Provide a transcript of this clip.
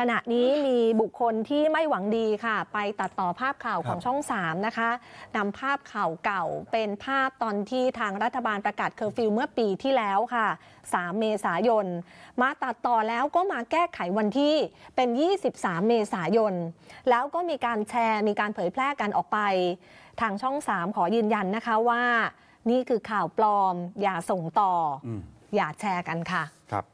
ขณะนี้มีบุคคลที่ไม่หวังดีค่ะ ไปตัดต่อภาพข่าวของช่อง 3นะคะนำภาพข่าวเก่าเป็นภาพตอนที่ทางรัฐบาลประกาศเคอร์ฟิวเมื่อปีที่แล้วค่ะ 3 เมษายนมาตัดต่อแล้วก็มาแก้ไขวันที่เป็น 23 เมษายนแล้วก็มีการแชร์มีการเผยแพร่กันออกไป ทางช่อง 3 ขอยืนยันนะคะว่า นี่คือข่าวปลอม อย่าส่งต่อออย่าแชร์กันค่ะครับ